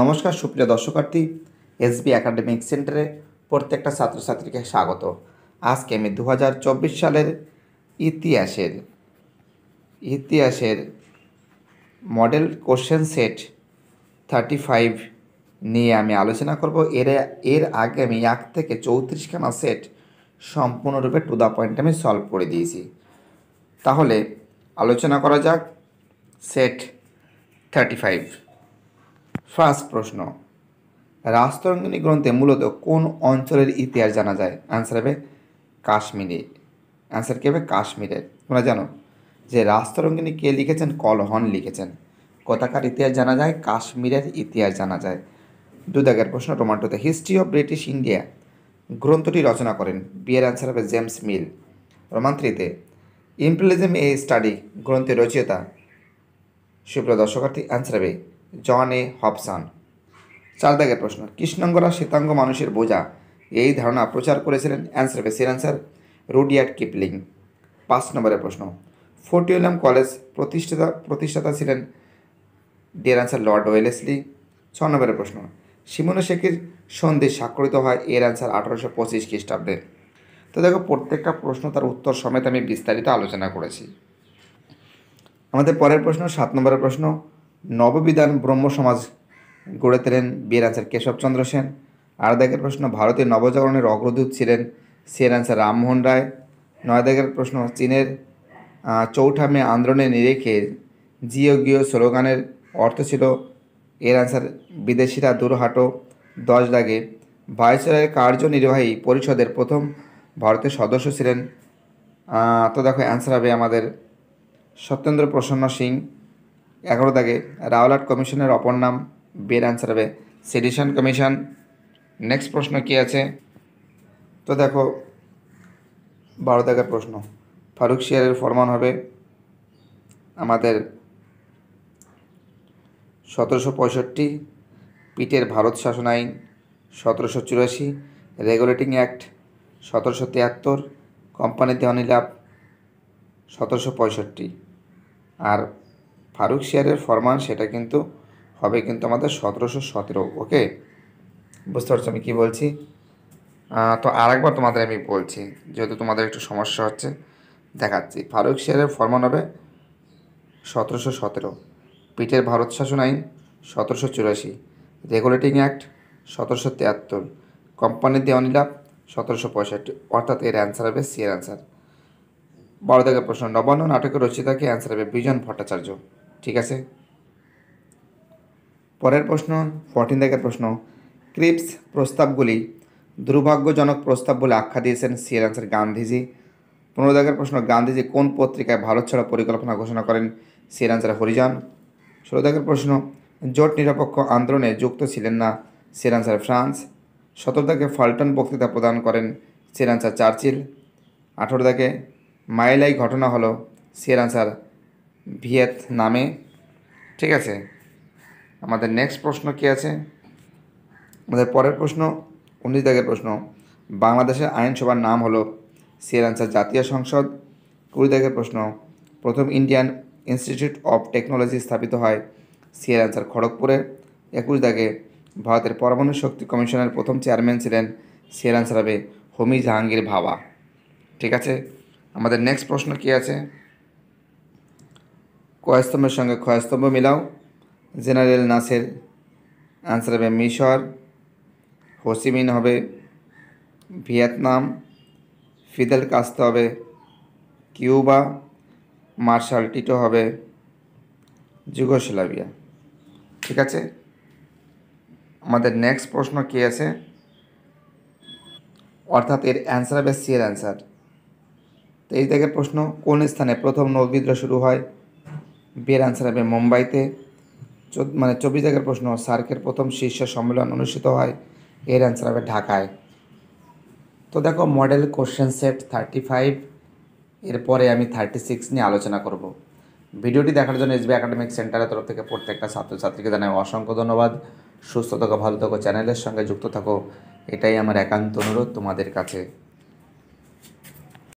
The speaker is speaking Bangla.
নমস্কার সুপ্রিয় দর্শকার্থী এসবি একাডেমিক সেন্টারে প্রত্যেকটা ছাত্রছাত্রীকে স্বাগত আজকে আমি দু সালের ইতিহাসের ইতিহাসের model question set thirty five নিয়ে আমি আলোচনা করব এর এর আগে আমি এক থেকে চৌত্রিশ খানা সেট সম্পূর্ণরূপে টু দ্য পয়েন্ট আমি সলভ করে দিয়েছি তাহলে আলোচনা করা যাক সেট থার্টি ফাইভ ফার্স্ট প্রশ্ন রাষ্ট্রঙ্গিনী গ্রন্থে মূলত কোন অঞ্চলের ইতিহাস জানা যায় আনসার হবে কাশ্মীরি অ্যান্সার কী হবে কাশ্মীরের তোমরা জানো যে রাষ্ট্রঙ্গিনী কে লিখেছেন কলহন লিখেছেন কোথাকার ইতিহাস জানা যায় কাশ্মীরের ইতিহাস জানা যায় দুদাগের প্রশ্ন রোমান্টোতে হিস্ট্রি অফ ব্রিটিশ ইন্ডিয়া গ্রন্থটি রচনা করেন বিয়ের অ্যান্সার হবে জেমস মিল রোমান্ত্রিতে ইম্পলিজম এ স্টাডি গ্রন্থের রচয়িতা সুপ্রিয় দর্শকার্থী অ্যান্সার হবে জন এ হবসান চার দাগের প্রশ্ন কৃষ্ণাঙ্গরা শ্বেতাঙ্গ মানুষের বোঝা এই ধারণা প্রচার করেছিলেন অ্যান্সার হবে সের অ্যান্সার রুডিয়ার্ড কিপলিং পাঁচ নম্বরের প্রশ্ন ফোর্ট কলেজ প্রতিষ্ঠাতা প্রতিষ্ঠাতা ছিলেন ডিয়ার অ্যান্সার লর্ড ওয়েলেসলি ছ নম্বরের প্রশ্ন সিমন শেখের সন্ধে স্বাক্ষরিত হয় এর অ্যান্সার আঠারোশো পঁচিশ খ্রিস্টাব্দে তো দেখো প্রত্যেকটা প্রশ্ন তার উত্তর সমেত আমি বিস্তারিত আলোচনা করেছি আমাদের পরের প্রশ্ন সাত নম্বরের প্রশ্ন নববিধান ব্রহ্ম সমাজ গড়ে তোলেন বিয়ের আনসার কেশবচন্দ্র সেন আর দেখের প্রশ্ন ভারতীয় নবজাগরণের অগ্রদূত ছিলেন সিয়ের আনসার রামমোহন রায় নয় দেখের প্রশ্ন চীনের চৌঠা মে আন্দোলনের নিরেখে জিও গিও স্লোগানের অর্থ ছিল এর আনসার বিদেশিরা দূর হাঁটো দশ দাগে ভাইসরয়ের কার্যনির্বাহী পরিষদের প্রথম ভারতের সদস্য ছিলেন তো দেখো অ্যান্সার হবে আমাদের সত্যেন্দ্র প্রসন্ন সিং এগারো দাগে রাওলাট কমিশনের অপর নাম বের অ্যান্সার হবে সেডিশন কমিশন নেক্সট প্রশ্ন কি আছে তো দেখো বারো দাগের প্রশ্ন ফারুক শিয়ারের ফরমান হবে আমাদের সতেরোশো পঁয়ষট্টি পিটের ভারত শাসন আইন সতেরোশো চুরাশি রেগুলেটিং অ্যাক্ট সতেরোশো তিয়াত্তর কোম্পানি দেওয়ানি লাভ সতেরোশো পঁয়ষট্টি আর ফারুক শেয়ারের ফরমান সেটা কিন্তু হবে কিন্তু আমাদের সতেরোশো সতেরো ওকে বুঝতে পারছো আমি কী বলছি তো আরেকবার তোমাদের আমি বলছি যেহেতু তোমাদের একটু সমস্যা হচ্ছে দেখাচ্ছি ফারুক শেয়ারের ফরমান হবে সতেরোশো সতেরো পিটের ভারত শাসন আইন সতেরোশো চুরাশি রেগুলেটিং অ্যাক্ট সতেরোশো তিয়াত্তর কোম্পানির দেওয়ানি লাভ সতেরোশো পঁয়ষট্টি অর্থাৎ এর অ্যান্সার হবে সি এর অ্যান্সার বড় থেকে প্রশ্ন নবান্ন নাটকের রচিতাকে অ্যান্সার হবে বিজন ভট্টাচার্য ঠিক আছে পরের প্রশ্ন ফর্টিন দেখার প্রশ্ন ক্রিপস প্রস্তাবগুলি দুর্ভাগ্যজনক প্রস্তাব বলে আখ্যা দিয়েছেন সিএল আনসার গান্ধীজি পনেরো দাগের প্রশ্ন গান্ধীজি কোন পত্রিকায় ভারত ছাড়া পরিকল্পনা ঘোষণা করেন সিএল আনসার হরিজন ষোলো দাগের প্রশ্ন জোট নিরপেক্ষ আন্দোলনে যুক্ত ছিলেন না সিএল আনসার ফ্রান্স সতেরো দেখে ফাল্টন বক্তৃতা প্রদান করেন সিএল আনসার চার্চিল আঠেরো দেখে মাইলাই ঘটনা হলো সিএল আনসার ভিয়েতনামে ঠিক আছে আমাদের নেক্সট প্রশ্ন কি আছে আমাদের পরের প্রশ্ন উনিশ দাগের প্রশ্ন বাংলাদেশের আইনসভার নাম হলো সিয়ের আনসার জাতীয় সংসদ কুড়ি দাগের প্রশ্ন প্রথম ইন্ডিয়ান ইনস্টিটিউট অফ টেকনোলজি স্থাপিত হয় সিয়ের আনসার খড়গপুরে একুশ দাগে ভারতের পরমাণু শক্তি কমিশনের প্রথম চেয়ারম্যান ছিলেন সিয়ের আনসার হবে হোমি জাহাঙ্গীর ভাবা ঠিক আছে আমাদের নেক্সট প্রশ্ন কি আছে কয়স্তম্ভের সঙ্গে ক্ষয়স্তম্ভ মিলাও জেনারেল নাসের আনসার হবে মিশর হোসিমিন হবে ভিয়েতনাম ফিদেল কাস্তো হবে কিউবা মার্শাল টিটো হবে যুগোস্লাভিয়া ঠিক আছে আমাদের নেক্সট প্রশ্ন কী আছে অর্থাৎ এর অ্যান্সার হবে সিএল অ্যান্সার তো এই দেখের প্রশ্ন কোন স্থানে প্রথম নৌবিদ্রোহ শুরু হয় বিয়ের আনসার হবে মুম্বাইতে মানে চব্বিশ জায়গার প্রশ্ন সার্কের প্রথম শীর্ষ সম্মেলন অনুষ্ঠিত হয় এর অ্যান্সার হবে ঢাকায় তো দেখো model question set thirty five এরপরে আমি থার্টি সিক্স নিয়ে আলোচনা করব ভিডিওটি দেখার জন্য এসবি একাডেমিক সেন্টারের তরফ থেকে প্রত্যেকটা ছাত্রছাত্রীকে জানাই অসংখ্য ধন্যবাদ সুস্থ থাকো ভালো থাকো চ্যানেলের সঙ্গে যুক্ত থাকো এটাই আমার একান্ত অনুরোধ তোমাদের কাছে